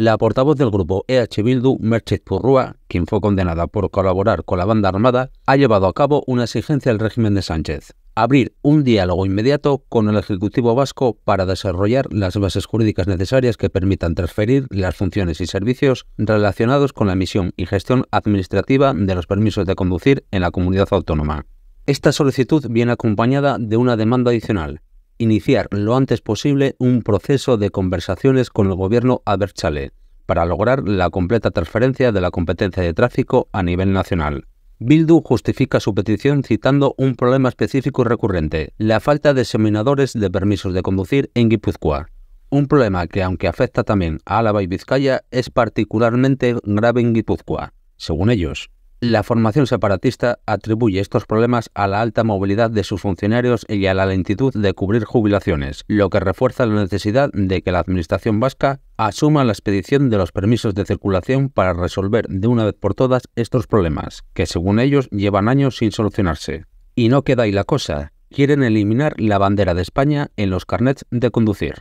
La portavoz del grupo EH Bildu, Merchet Purrua, quien fue condenada por colaborar con la banda armada, ha llevado a cabo una exigencia al régimen de Sánchez, abrir un diálogo inmediato con el Ejecutivo vasco para desarrollar las bases jurídicas necesarias que permitan transferir las funciones y servicios relacionados con la misión y gestión administrativa de los permisos de conducir en la comunidad autónoma. Esta solicitud viene acompañada de una demanda adicional, iniciar lo antes posible un proceso de conversaciones con el gobierno Aberchale para lograr la completa transferencia de la competencia de tráfico a nivel nacional. Bildu justifica su petición citando un problema específico y recurrente, la falta de seminadores de permisos de conducir en Guipúzcoa. Un problema que, aunque afecta también a Álava y Vizcaya, es particularmente grave en Guipúzcoa, según ellos. La formación separatista atribuye estos problemas a la alta movilidad de sus funcionarios y a la lentitud de cubrir jubilaciones, lo que refuerza la necesidad de que la Administración vasca asuma la expedición de los permisos de circulación para resolver de una vez por todas estos problemas, que según ellos llevan años sin solucionarse. Y no queda ahí la cosa, quieren eliminar la bandera de España en los carnets de conducir.